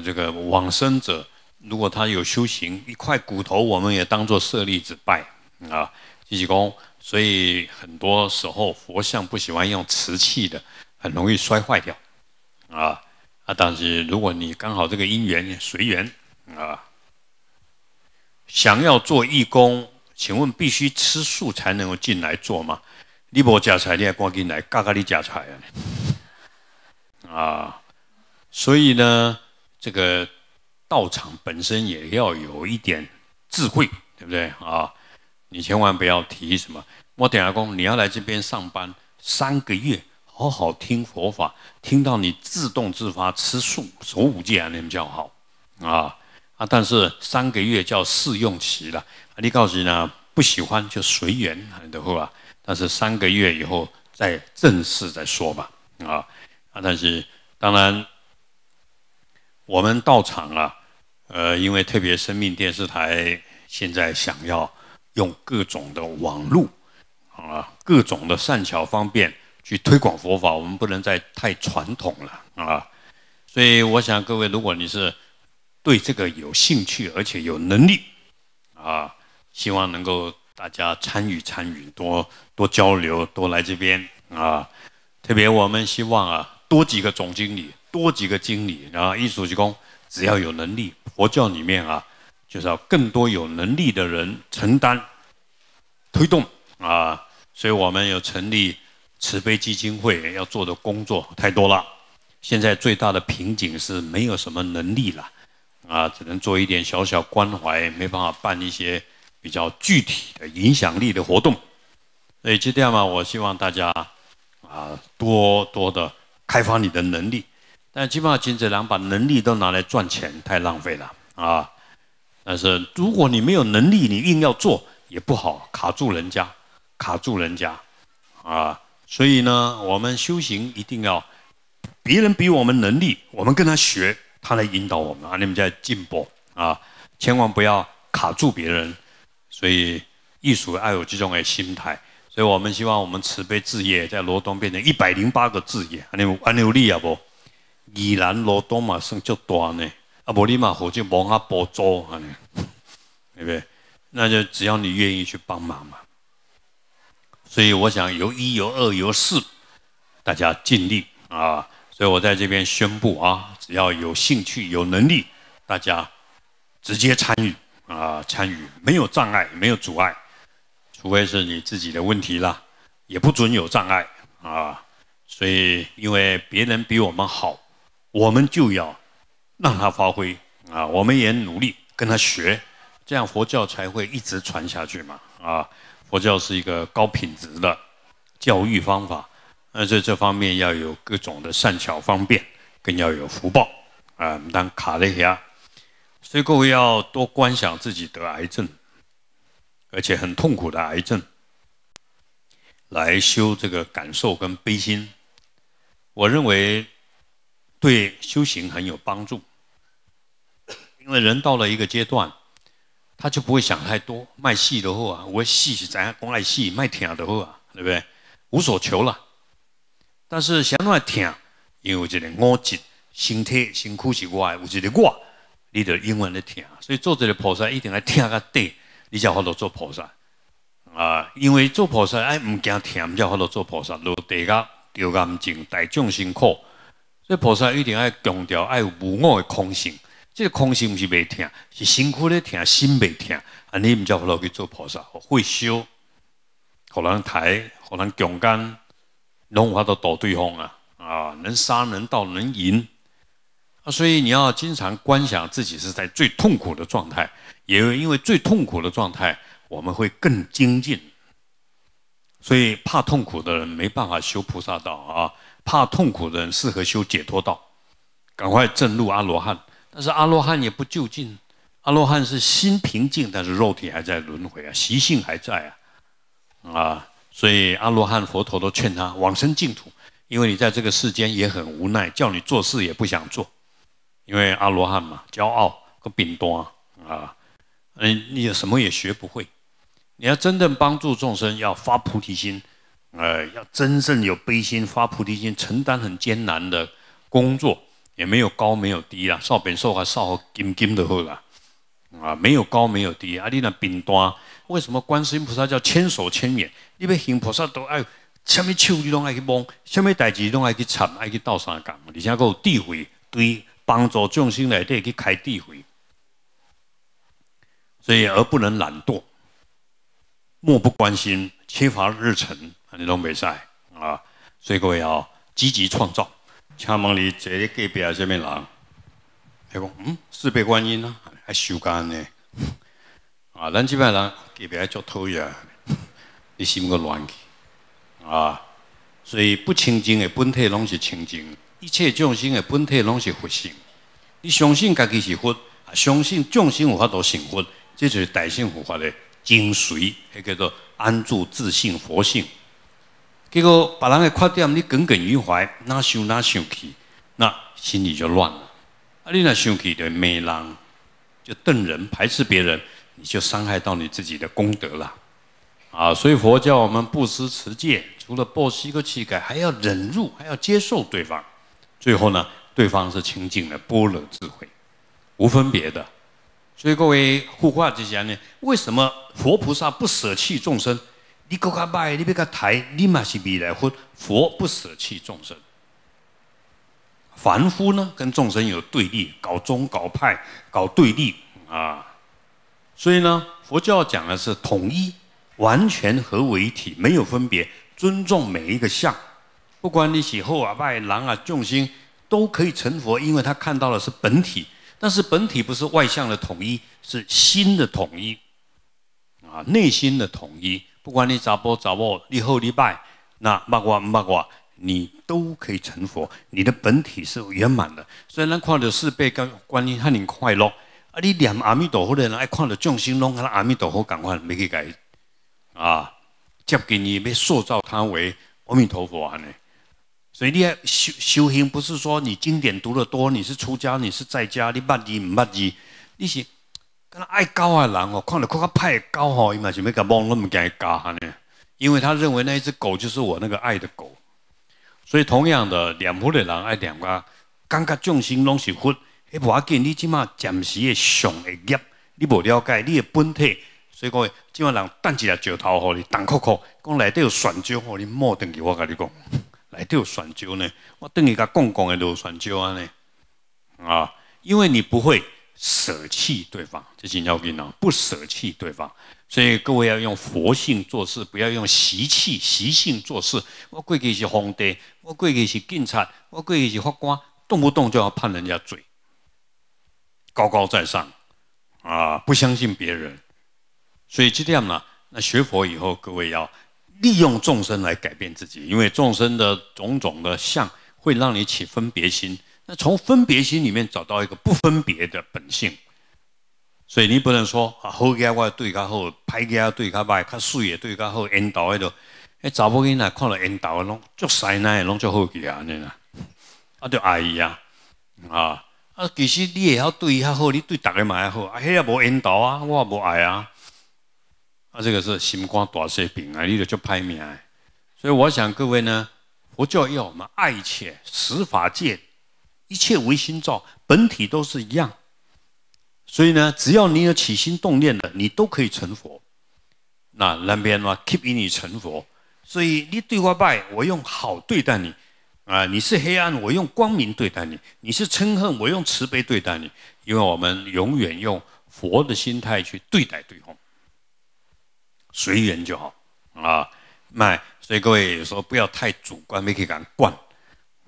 这个往生者，如果他有修行，一块骨头我们也当做舍利子拜啊，积积功。所以很多时候佛像不喜欢用瓷器的，很容易摔坏掉啊。啊，但是如果你刚好这个因缘随缘啊，想要做义工，请问必须吃素才能够进来做吗？你拨假财你也光进来，嘎嘎的假财啊。啊，所以呢。这个道场本身也要有一点智慧，对不对啊？你千万不要提什么我等下公，你要来这边上班三个月，好好听佛法，听到你自动自发吃素、守五戒啊，那比较好啊啊！但是三个月叫试用期了，你告诉呢不喜欢就随缘，很多话。但是三个月以后再正式再说吧啊啊！但是当然。我们到场啊，呃，因为特别生命电视台现在想要用各种的网路啊，各种的善巧方便去推广佛法，我们不能再太传统了啊。所以我想各位，如果你是对这个有兴趣而且有能力啊，希望能够大家参与参与，多多交流，多来这边啊。特别我们希望啊，多几个总经理。多几个经理，然后艺术职工，只要有能力，佛教里面啊，就是要更多有能力的人承担推动啊，所以我们有成立慈悲基金会要做的工作太多了。现在最大的瓶颈是没有什么能力了，啊，只能做一点小小关怀，没办法办一些比较具体的影响力的活动。所以这样嘛，我希望大家啊，多多的开发你的能力。但基本上，金哲良把能力都拿来赚钱，太浪费了啊！但是如果你没有能力，你硬要做也不好，卡住人家，卡住人家啊！所以呢，我们修行一定要别人比我们能力，我们跟他学，他来引导我们啊！你们在进步啊！千万不要卡住别人。所以，艺术爱有这种的心态。所以我们希望我们慈悲置业在罗东变成一百零八个置业，还有还有力啊不？你兰罗多嘛，生就多呢；阿婆立玛火就忙阿波做啊，对不对？那就只要你愿意去帮忙嘛。所以我想有一有二有四，大家尽力啊。所以我在这边宣布啊，只要有兴趣、有能力，大家直接参与啊，参与没有障碍，没有阻碍，除非是你自己的问题啦，也不准有障碍啊。所以因为别人比我们好。我们就要让他发挥啊！我们也努力跟他学，这样佛教才会一直传下去嘛！啊，佛教是一个高品质的教育方法，而在这方面要有各种的善巧方便，更要有福报啊！当卡了一下，所以各位要多观想自己得癌症，而且很痛苦的癌症，来修这个感受跟悲心。我认为。对修行很有帮助，因为人到了一个阶段，他就不会想太多。卖戏的啊，我戏是怎样讲来戏卖听的好啊，对不对？无所求了。但是想要听，因为这个我只身体辛苦是我的，有一的我，你得用心来听。所以做这个菩萨一定要听个对，你才好多做菩萨啊。因为做菩萨爱唔惊甜，才好多做菩萨。若大家调安静，大众辛苦。这菩萨一定爱强调爱无我的空性，这个空性不是没听，是辛苦在听，心没听，你唔叫落去做菩萨，会修，可能抬，可能强干，拢法都斗对方啊，啊，能杀能到能赢啊，所以你要经常观想自己是在最痛苦的状态，也因为最痛苦的状态，我们会更精进，所以怕痛苦的人没办法修菩萨道啊。怕痛苦的人适合修解脱道，赶快证入阿罗汉。但是阿罗汉也不就近，阿罗汉是心平静，但是肉体还在轮回啊，习性还在啊，啊，所以阿罗汉佛陀都劝他往生净土，因为你在这个世间也很无奈，叫你做事也不想做，因为阿罗汉嘛，骄傲和顶多啊，嗯，你也什么也学不会，你要真正帮助众生，要发菩提心。呃，要真正有悲心、发菩提心，承担很艰难的工作，也没有高，没有低啦。少本少夸，少金金的呵啦。啊，没有高，没有低。阿弥那扁端，为什么观世音菩萨叫千手千眼？因为行菩萨都爱，什么手都爱去摸，什么代志都爱去缠，爱去倒三工，而且还有智慧，对帮助众生来得去开智慧。所以而不能懒惰，漠不关心，缺乏日程。你拢没在啊，所以各位要积极创造。请问你这个隔壁什么人，他说嗯，四百观音啊，还修干呢？啊，咱这边人给别人做偷呀，你心够乱去啊！所以不清净的本体拢是清净，一切众生的本体拢是佛性。你相信自己是佛，相信众生有法度成佛，这就是大乘佛法的精髓，迄叫做安住自性佛性。结果，别人给缺点你耿耿于怀，那想那想去，那心里就乱了。啊，你那想去的骂人，就瞪人，排斥别人，你就伤害到你自己的功德了。啊，所以佛教我们布施、持戒，除了布施个气概，还要忍辱，还要接受对方。最后呢，对方是清净的般若智慧，无分别的。所以各位护法之家呢，为什么佛菩萨不舍弃众生？你搞个派，你别个抬，你嘛是未来佛。佛不舍弃众生，凡夫呢跟众生有对立，搞宗搞派，搞对立啊。所以呢，佛教讲的是统一，完全合为一体，没有分别，尊重每一个相。不管你喜后啊、拜郎啊、众星，都可以成佛，因为他看到的是本体。但是本体不是外向的统一，是心的统一，啊，内心的统一。不管你咋播咋播，你好礼拜那我卦骂我，你都可以成佛。你的本体是圆满的，虽然看到四辈跟观音哈尼快乐，啊，你念阿弥陀佛的人爱看到众生拢阿弥陀佛讲快没去改啊，接近你，被塑造他为阿弥陀佛呢。所以你修修行，不是说你经典读得多，你是出家，你是在家，你八字唔八字，你是。跟爱高的狼哦，看到酷酷派高吼，伊嘛是要甲帮那么个加哈呢？因为他认为那一只狗就是我那个爱的狗，所以同样的念佛的人爱念佛，感觉重心拢是佛。迄无要紧，你即马暂时的上会业，你无了解你的本体，所以讲即马人等一下石头吼，你等酷酷，讲内底有泉州吼，你莫定去。我甲你讲，内底有泉州呢，我等于甲讲讲的有泉州安呢？啊，因为你不会。舍弃对方，这很重要。不舍弃对方，所以各位要用佛性做事，不要用习气、习性做事。我过去是皇帝，我过去是警察，我过去是法官，动不动就要判人家罪，高高在上啊，不相信别人。所以就这样了。那学佛以后，各位要利用众生来改变自己，因为众生的种种的相，会让你起分别心。那从分别心里面找到一个不分别的本性，所以你不能说啊，好家外对较好，歹家对较歹，较水叶对较好，引导迄度，诶，查某囡仔看了烟斗拢足那奶，拢足好记啊，你呐，啊，就爱伊啊，啊，啊，其实你也要对伊较好，你对大家嘛也好，啊，迄个无引导啊，我也不爱啊，啊，这个是心肝大细病啊，你就叫命名，所以我想各位呢，佛教要我们爱切十法界。一切唯心造，本体都是一样，所以呢，只要你有起心动念的，你都可以成佛。那那边话，k e e p 你成佛。所以你对我拜，我用好对待你，啊，你是黑暗，我用光明对待你；你是嗔恨，我用慈悲对待你。因为我们永远用佛的心态去对待对方，随缘就好啊。卖，所以各位说不要太主观，没给敢惯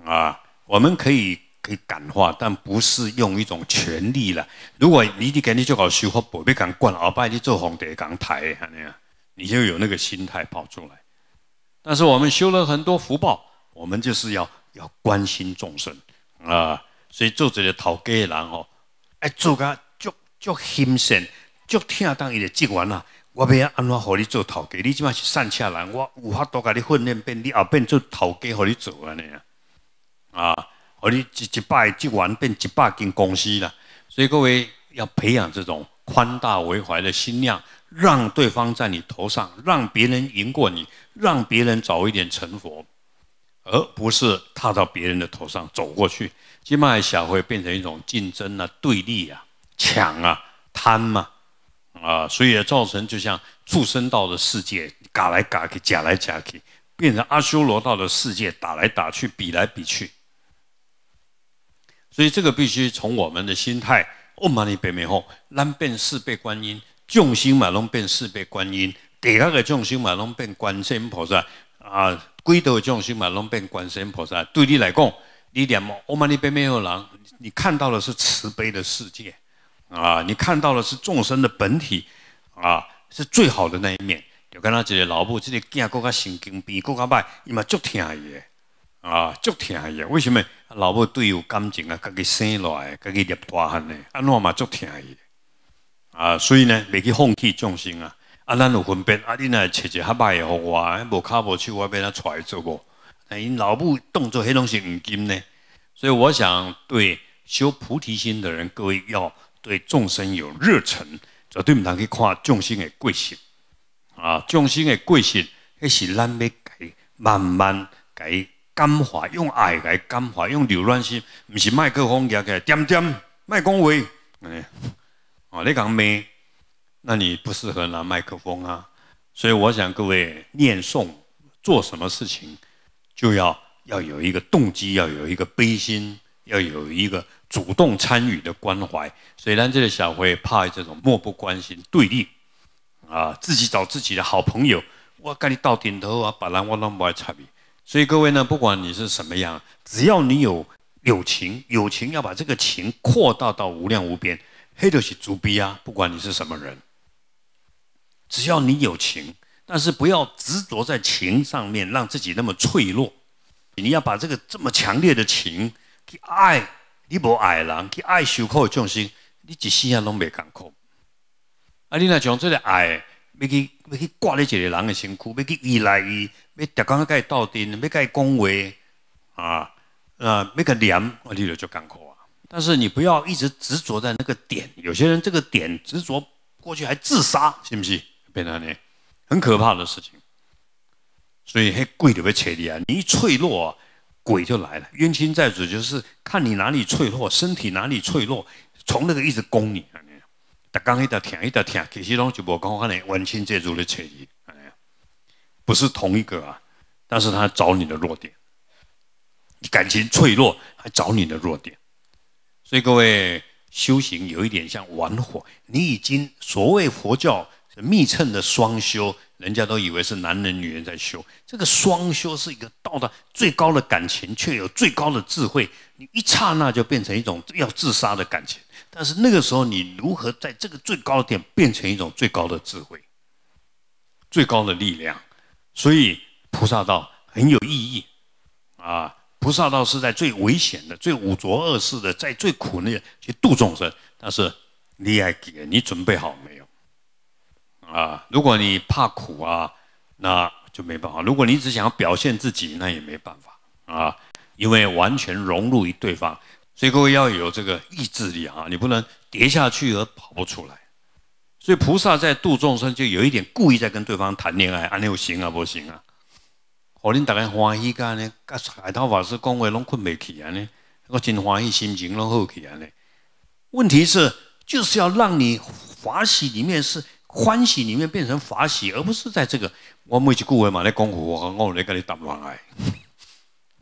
啊，我们可以。可以感化，但不是用一种权力了。如果你的给你做搞修复，不别敢管，后边你做皇帝敢抬，安尼啊，你就有那个心态跑出来。但是我们修了很多福报，我们就是要要关心众生啊。所以做这个头家的人哦，哎，做个足足心善，足听当伊的职员啦。我要安怎和你做头家？你起码是善巧人，我有法多甲你训练变，你后边做头家和你做安尼啊。而你几百就败变几百跟公司了，所以各位要培养这种宽大为怀的心量，让对方在你头上，让别人赢过你，让别人早一点成佛，而不是踏到别人的头上走过去。起码一会变成一种竞争啊、对立啊、抢啊、贪嘛啊，所以造成就像畜生道的世界，嘎来嘎去、夹来夹去，变成阿修罗道的世界，打来打去、比来比去。所以这个必须从我们的心态，哦阿弥陀佛，能变四倍观音，众生嘛拢变四倍观音，第二个众生嘛拢变观世音菩萨，啊，贵的众生嘛拢变观世音菩萨。对你来讲，你点哦连阿弥陀佛，你看到的是慈悲的世界，啊，你看到的是众生的本体，啊，是最好的那一面。就跟他姐姐老不，这个更加更加神经病，更加歹，伊嘛足听伊的。啊，足疼伊啊！为什么老母对伊有感情啊？家己生落来，家己立大汉的，安怎嘛足疼伊啊？所以呢，袂去放弃众生啊！啊，咱有分别啊，你若找一个较歹的互我无卡无手，我变怎拽做个。但因老母动作迄拢是黄金呢。所以我想，对修菩提心的人，各位要对众生有热忱，绝对。毋通去看众生的贵性啊，众生的贵性，迄是咱要改，慢慢改。感化用爱来感化，用柔软心，不是麦克风夹起来点点，麦讲话。哦，你讲咩？那你不适合拿麦克风啊。所以我想各位念诵做什么事情，就要要有一个动机，要有一个悲心，要有一个主动参与的关怀。虽然这个小辉怕这种漠不关心、对立啊，自己找自己的好朋友，我跟你到顶头啊，把然我都不爱差别。所以各位呢，不管你是什么样，只要你有友情，友情要把这个情扩大到无量无边。黑的是足逼啊，不管你是什么人，只要你有情，但是不要执着在情上面，让自己那么脆弱。你要把这个这么强烈的情去爱，你不爱人去爱修的重心，你一世人拢没敢靠。啊，你那讲这个爱。要去要去挂在一个人的身躯，要去依赖伊，要逐刚跟伊斗阵，要跟伊讲话啊，啊，要个念，我你就讲过啊。但是你不要一直执着在那个点，有些人这个点执着过去还自杀，信不信？变他呢，很可怕的事情。所以鬼就要切你啊，你一脆弱，鬼就来了。冤亲债主就是看你哪里脆弱，身体哪里脆弱，从那个一直攻你。他讲，他听，他听，其实拢就无讲看你文青这组的差异，哎不是同一个啊。但是他找你的弱点，你感情脆弱，还找你的弱点。所以各位修行有一点像玩火，你已经所谓佛教密称的双修，人家都以为是男人女人在修。这个双修是一个到达最高的感情，却有最高的智慧。你一刹那就变成一种要自杀的感情。但是那个时候，你如何在这个最高点变成一种最高的智慧、最高的力量？所以菩萨道很有意义啊！菩萨道是在最危险的、最五浊恶世的、在最苦难去度众生。但是，你来给，你准备好没有？啊，如果你怕苦啊，那就没办法；如果你只想要表现自己，那也没办法啊，因为完全融入于对方。所以各位要有这个意志力啊，你不能跌下去而跑不出来。所以菩萨在度众生，就有一点故意在跟对方谈恋爱，安尼有行啊，不行啊，我恁大家欢喜噶呢？噶海涛法师讲话拢困未起啊呢，我真欢喜心情拢好起来呢。问题是，就是要让你法喜里面是欢喜里面变成法喜，而不是在这个我每一句话嘛，来功夫我我来跟你打恋爱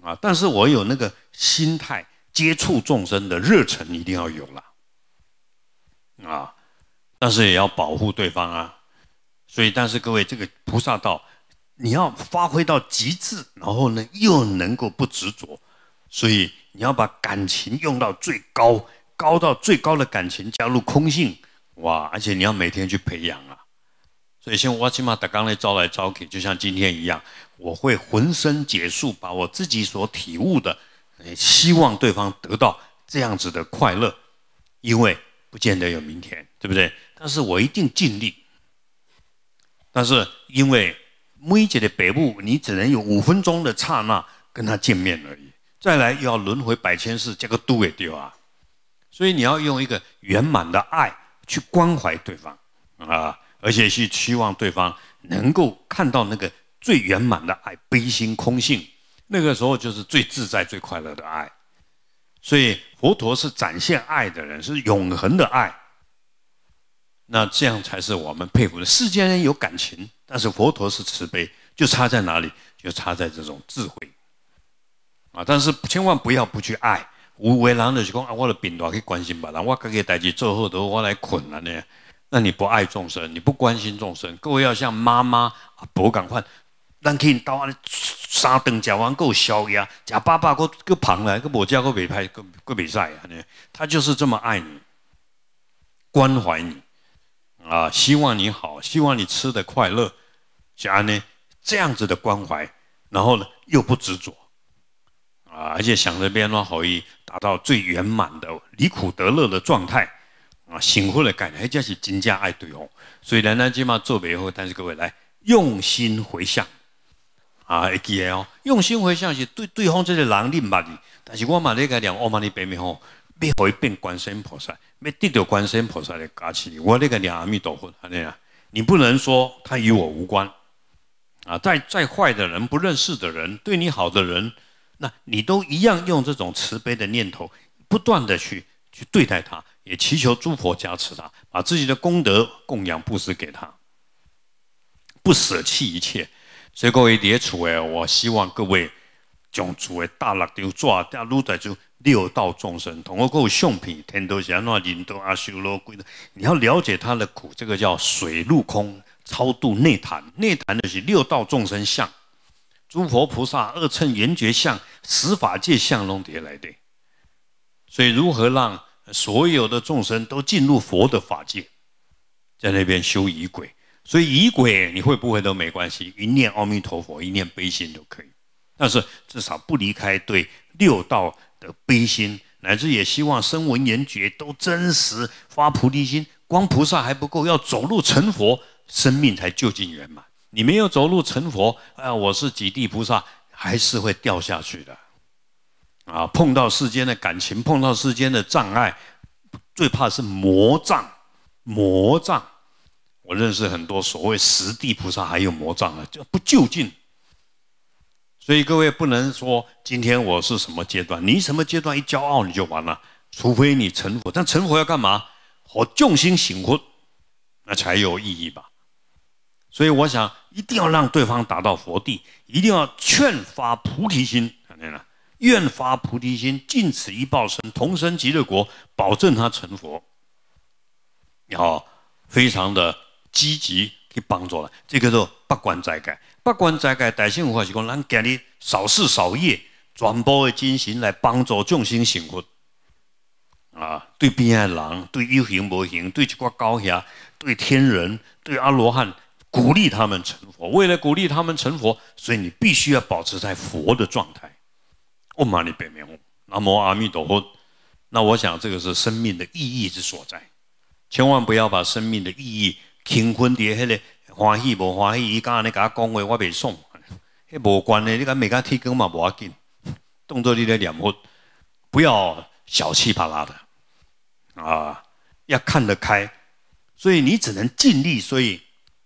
啊，但是我有那个心态。接触众生的热忱一定要有了啊，但是也要保护对方啊。所以，但是各位，这个菩萨道你要发挥到极致，然后呢又能够不执着，所以你要把感情用到最高，高到最高的感情加入空性，哇！而且你要每天去培养啊。所以，像我起码打刚来招来招去，就像今天一样，我会浑身解数，把我自己所体悟的。希望对方得到这样子的快乐，因为不见得有明天，对不对？但是我一定尽力。但是因为木易姐的北部，你只能有五分钟的刹那跟她见面而已。再来又要轮回百千世，这个度给丢啊！所以你要用一个圆满的爱去关怀对方啊，而且是希望对方能够看到那个最圆满的爱，悲心空性。那个时候就是最自在、最快乐的爱，所以佛陀是展现爱的人，是永恒的爱。那这样才是我们佩服的。世间人有感情，但是佛陀是慈悲，就差在哪里？就差在这种智慧啊！但是千万不要不去爱，无为然的是讲啊，我的病都可以关心别人，我给个代志做后头，我来困了呢？那你不爱众生，你不关心众生，各位要像妈妈，啊，不赶快让给刀啊！三顿讲完够消呀，讲爸爸个个胖嘞，个我叫个比赛个个比赛啊呢，他就是这么爱你，关怀你啊，希望你好，希望你吃的快乐，加呢这样子的关怀，然后呢又不执着啊，而且想着别人好意，达到最圆满的离苦得乐的状态啊，醒过来感觉这是真正爱对哦，所以咱咱今嘛做背后，但是各位来用心回向。啊，会记的哦！用心回想是对对方这个人你唔捌的，但是我嘛咧个两阿弥唻背面吼，要变变观世音菩萨，要得到观世音菩萨的加持我那个两阿弥陀佛他咧啊，你不能说他与我无关啊！再再坏的人、不认识的人、对你好的人，那你都一样用这种慈悲的念头，不断的去去对待他，也祈求诸佛加持他，把自己的功德供养布施给他，不舍弃一切。所以各位在厝诶，我希望各位将主诶大六张纸，咱撸在就六道众生，同我讲相片，天都是安那引都阿修罗鬼的。你要了解他的苦，这个叫水陆空超度内坛，内坛的是六道众生相、诸佛菩萨、二乘缘觉相、十法界相拢叠来的。所以如何让所有的众生都进入佛的法界，在那边修仪轨？所以，以鬼你会不会都没关系，一念阿弥陀佛，一念悲心都可以。但是，至少不离开对六道的悲心，乃至也希望声闻言觉都真实发菩提心。光菩萨还不够，要走路成佛，生命才究竟圆满。你没有走路成佛，啊，我是几地菩萨，还是会掉下去的。啊，碰到世间的感情，碰到世间的障碍，最怕是魔障，魔障。我认识很多所谓十地菩萨，还有魔障啊，就不就近。所以各位不能说今天我是什么阶段，你什么阶段一骄傲你就完了，除非你成佛。但成佛要干嘛？我众心醒豁，那才有意义吧。所以我想一定要让对方达到佛地，一定要劝发菩提心。看见了，愿发菩提心，尽此一报身，同生极乐国，保证他成佛。好，非常的。积极去帮助了，这叫做不关在戒。不关在戒，大佛法是讲，咱今日少事少业，全部的精神来帮助众生成佛。啊，对边的人，对有形无形，对一挂高邪，对天人，对阿罗汉，鼓励他们成佛。为了鼓励他们成佛，所以你必须要保持在佛的状态。阿弥陀佛。那我想，这个是生命的意义之所在。千万不要把生命的意义。乾坤诶迄个欢喜无欢喜，伊敢安尼甲我讲话，我袂爽。迄无关的，你刚未刚剃光嘛无要紧。当作你咧念佛，不要小气巴拉的啊，要看得开。所以你只能尽力。所以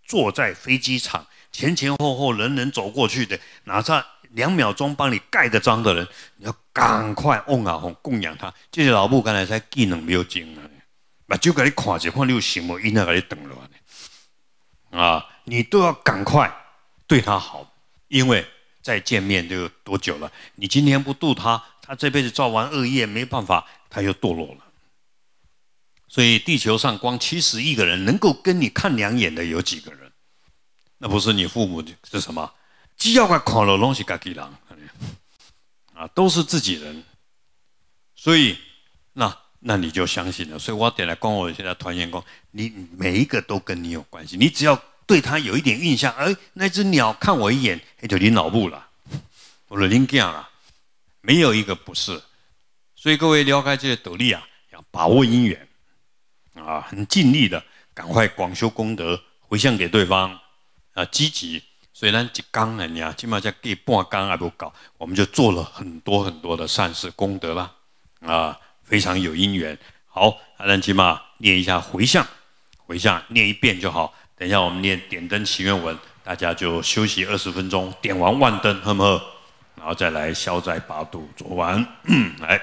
坐在飞机场前前后后人人走过去的，哪怕两秒钟帮你盖个章的人，你要赶快嗡啊哄供养他。这是老布刚才才技能没有精呢。啊！就给你看，这款你有心魔，伊那个你等陆的啊！你都要赶快对他好，因为再见面都有多久了？你今天不度他，他这辈子造完恶业，没办法，他又堕落了。所以地球上光七十亿个人，能够跟你看两眼的有几个人？那不是你父母，是什么？只要个看了东西，噶几人？啊，都是自己人。所以那。那你就相信了，所以我点来跟我现在团员工，你每一个都跟你有关系，你只要对他有一点印象，哎，那只鸟看我一眼，他就你脑部了，我者灵眼了，没有一个不是。所以各位撩开这些斗笠啊，要把握因缘啊，很尽力的，赶快广修功德，回向给对方啊，积极。虽然一刚人家，起码在给半刚还不搞，我们就做了很多很多的善事功德啦，啊。非常有因缘，好，阿兰奇玛念一下回向，回向念一遍就好。等一下我们念点灯祈愿文，大家就休息二十分钟，点完万灯，呵呵，然后再来消灾八度做完来。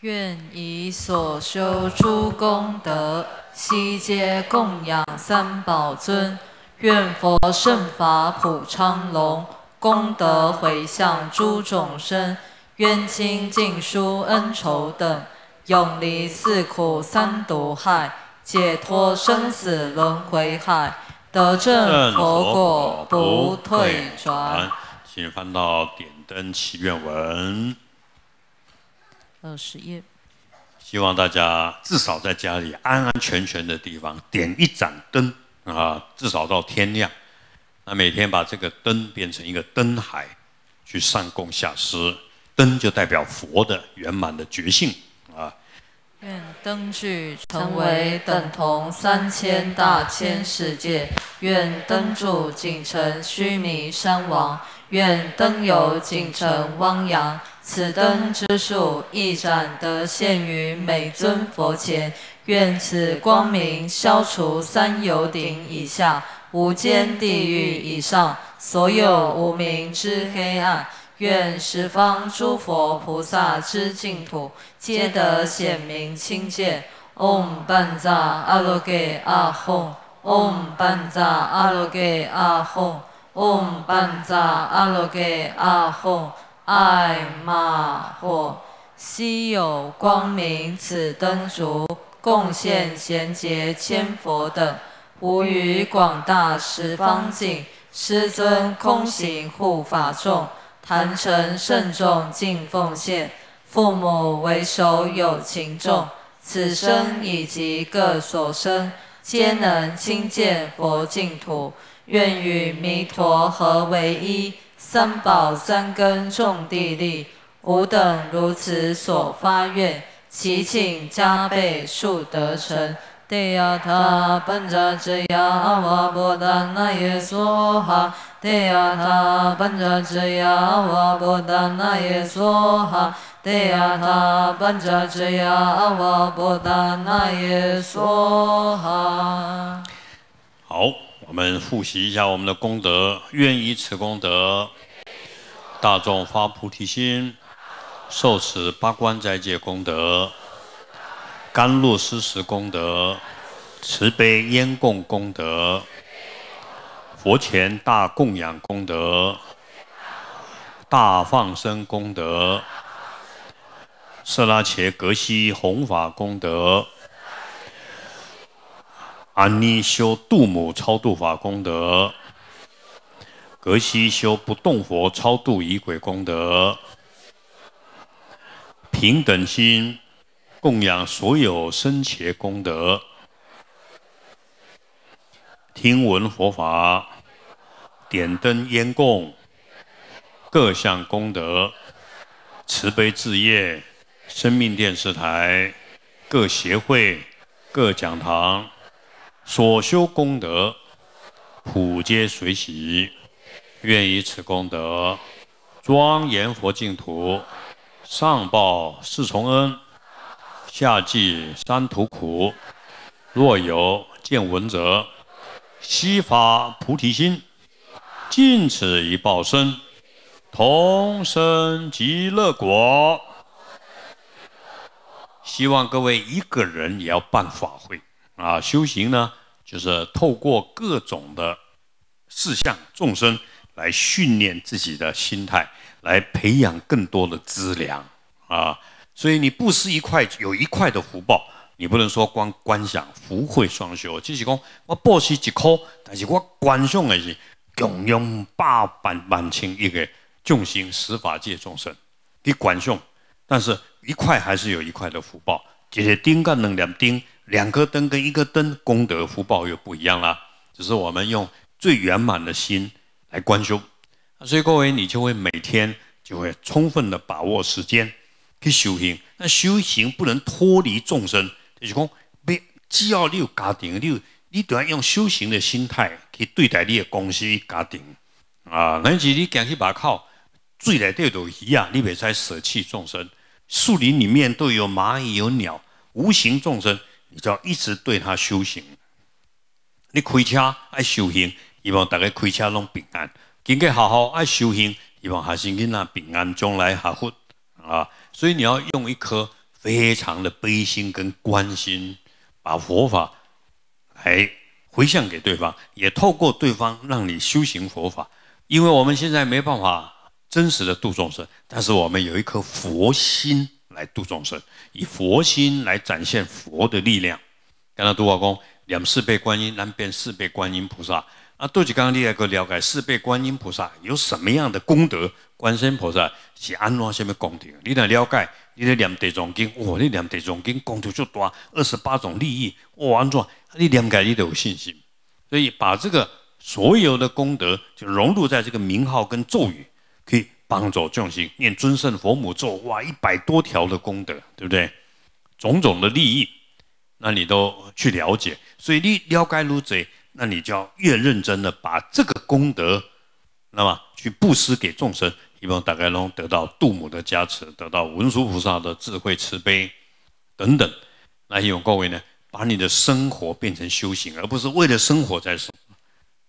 愿以所修诸功德，悉皆供养三宝尊。愿佛圣法普昌隆，功德回向诸众生。冤亲、尽疏、恩仇等，永离四苦三毒害，解脱生死轮回海，得正佛果不退转。请翻到《点灯祈愿文》二十页。希望大家至少在家里安安全全的地方点一盏灯啊，至少到天亮。那每天把这个灯变成一个灯海，去上供下施。灯就代表佛的圆满的觉性啊！愿灯具成为等同三千大千世界，愿灯柱仅成须弥山王，愿灯油仅成汪洋。此灯之数一盏，得现于每尊佛前。愿此光明消除三有顶以下、无间地狱以上所有无明之黑暗。愿十方诸佛菩萨之净土，皆得显明清净。唵班扎阿罗格阿吽，唵班扎阿罗格阿吽，唵班扎阿罗格阿吽，爱玛火，稀有光明，此灯烛，贡献贤劫千佛等，无余广大十方境，师尊空行护法众。含诚慎重敬奉献，父母为首有情众，此生以及各所生，皆能亲见佛净土。愿与弥陀合为一，三宝三根种地力，吾等如此所发愿，祈请加倍速得成。地亚他奔者者呀阿波达那耶娑哈。提亚他班迦迦雅阿哇波达那耶娑哈提亚他班迦迦雅阿哇波达那耶娑哈。好，我们复习一下我们的功德。愿以此功德，大众发菩提心，受持八关斋戒功德，甘露施食功德，慈悲烟供功德。佛前大供养功德，大放生功德，色拉切格西弘法功德，阿尼修度母超度法功德，格西修不动佛超度仪轨功德，平等心供养所有生前功德。听闻佛法，点灯烟供，各项功德，慈悲智业，生命电视台，各协会，各讲堂，所修功德，普皆随喜，愿以此功德，庄严佛净土，上报四重恩，下济三途苦，若有见闻者。悉法菩提心，尽此以报身，同生极乐国。希望各位一个人也要办法会啊！修行呢，就是透过各种的事项、众生来训练自己的心态，来培养更多的资粮啊！所以你不施一块有一块的福报。你不能说光观想福慧双修，只是讲我布施一颗，但是我观想的是供养百百万千一个众生十法界众生，你观想，但是一块还是有一块的福报。这些丁跟两丁，两颗灯跟一个灯，功德福报又不一样啦。只是我们用最圆满的心来观修，所以各位你就会每天就会充分的把握时间去修行。那修行不能脱离众生。就是讲，你只要你有家庭，你你都要用修行的心态去对待你的公司、家庭啊。乃至你讲去把靠，水待对都鱼啊，你别使舍弃众生。树林里面都有蚂蚁、有鸟，无形众生，你就要一直对他修行。你开车爱修行，希望大家开车拢平安；，经过好好爱修行，希望学生囡仔平安，将来下福啊。所以你要用一颗。非常的悲心跟关心，把佛法来回向给对方，也透过对方让你修行佛法。因为我们现在没办法真实的度众生，但是我们有一颗佛心来度众生，以佛心来展现佛的力量。看到杜宝公，两世被观音，南边四辈观音菩萨。啊，杜是刚你来去了解四臂观音菩萨有什么样的功德？观世音菩萨是安怎什么功德？你来了解，你来念地藏经，哇，你念地藏经功德就多，二十八种利益，哇，安怎？你念解你都有信心。所以把这个所有的功德就融入在这个名号跟咒语，可以帮助众生念尊胜佛母咒，哇，一百多条的功德，对不对？种种的利益，那你都去了解。所以你了解如者。那你就要越认真的把这个功德，那么去布施给众生，希望大概能得到度母的加持，得到文殊菩萨的智慧慈悲等等。那希望各位呢，把你的生活变成修行，而不是为了生活在生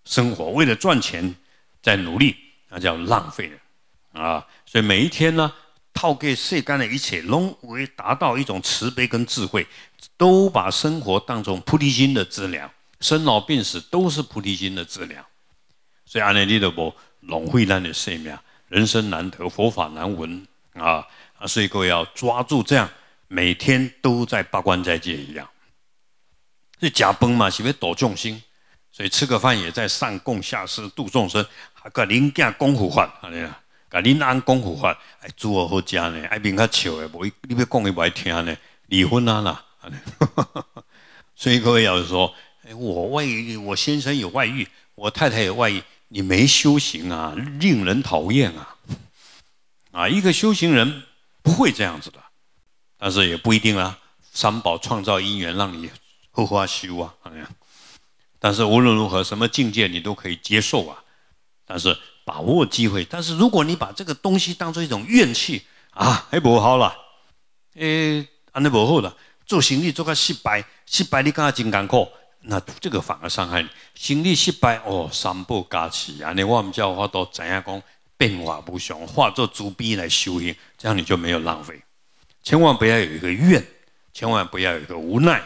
生活，为了赚钱在努力，那叫浪费的啊！所以每一天呢，套给世间的一切，能为达到一种慈悲跟智慧，都把生活当成菩提心的资粮，生老病死都是菩提心的治疗，所以阿弥陀佛总会让你受益啊！人生难得，佛法难闻啊啊！所以各位要抓住这样，每天都在八关斋戒一样。所以家崩嘛，是为度众生，所以吃个饭也在上供下施度众生，还个临家功夫法，安尼陀佛临安功夫法，还煮好喝呢，爱比较笑的，不要讲伊不爱听呢，离婚啦啦，所以各位要是说。我外遇，我先生有外遇，我太太有外遇，你没修行啊，令人讨厌啊！啊，一个修行人不会这样子的，但是也不一定啊。三宝创造姻缘，让你后花修啊。但是无论如何，什么境界你都可以接受啊。但是把握机会，但是如果你把这个东西当做一种怨气啊，哎，不好了，哎，安尼不好了，做行李做个失败，失败你感觉真艰苦。那这个反而伤害你，心理失败哦，三宝加持啊！你我们叫话都怎样讲，变化不祥，化作足逼来修行，这样你就没有浪费。千万不要有一个怨，千万不要有一个无奈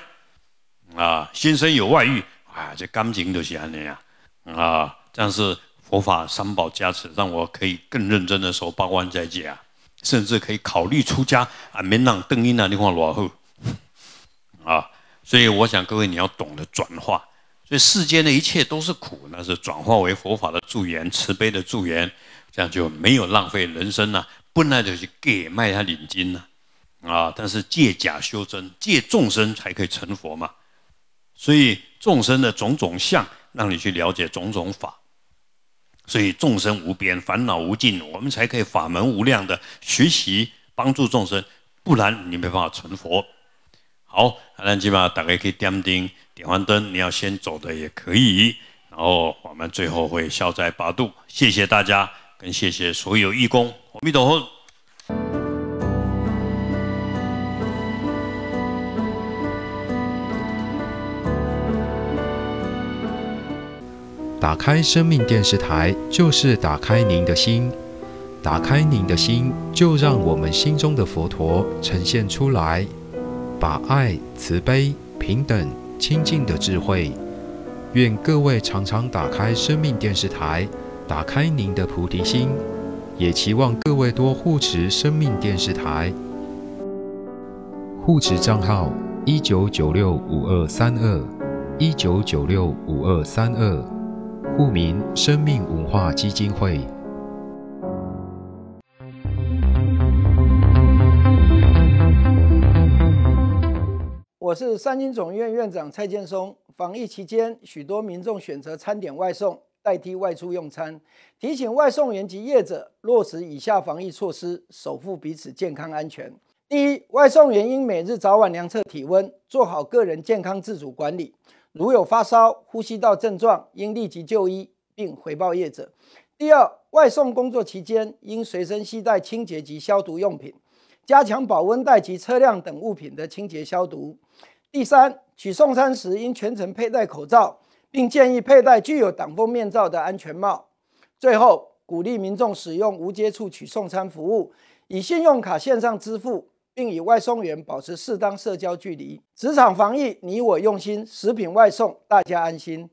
啊！先生有外遇啊，这感情都是安尼啊啊！这样是佛法三宝加持，让我可以更认真的守八关斋戒啊，甚至可以考虑出家啊，免让邓英啊，你看偌好啊！所以，我想各位你要懂得转化。所以世间的一切都是苦，那是转化为佛法的助缘、慈悲的助缘，这样就没有浪费人生了。本来就是给卖他领金了。啊！但是借假修真，借众生才可以成佛嘛。所以众生的种种相，让你去了解种种法。所以众生无边，烦恼无尽，我们才可以法门无量的学习帮助众生，不然你没办法成佛。好，那起码大家可以点灯，点完灯你要先走的也可以。然后我们最后会消灾八度，谢谢大家，跟谢谢所有义工。阿弥陀佛。打开生命电视台，就是打开您的心。打开您的心，就让我们心中的佛陀呈现出来。把爱、慈悲、平等、清净的智慧，愿各位常常打开生命电视台，打开您的菩提心，也期望各位多护持生命电视台，护持账号一九九六五二三二一九九六五二三二，户名生命文化基金会。我是三军总医院院长蔡建松。防疫期间，许多民众选择餐点外送代替外出用餐。提醒外送员及业者落实以下防疫措施，守护彼此健康安全。第一，外送员应每日早晚量测体温，做好个人健康自主管理。如有发烧、呼吸道症状，应立即就医并回报业者。第二，外送工作期间，应随身携带清洁及消毒用品，加强保温袋及车辆等物品的清洁消毒。第三，取送餐时应全程佩戴口罩，并建议佩戴具有挡风面罩的安全帽。最后，鼓励民众使用无接触取送餐服务，以信用卡线上支付，并与外送员保持适当社交距离。职场防疫，你我用心；食品外送，大家安心。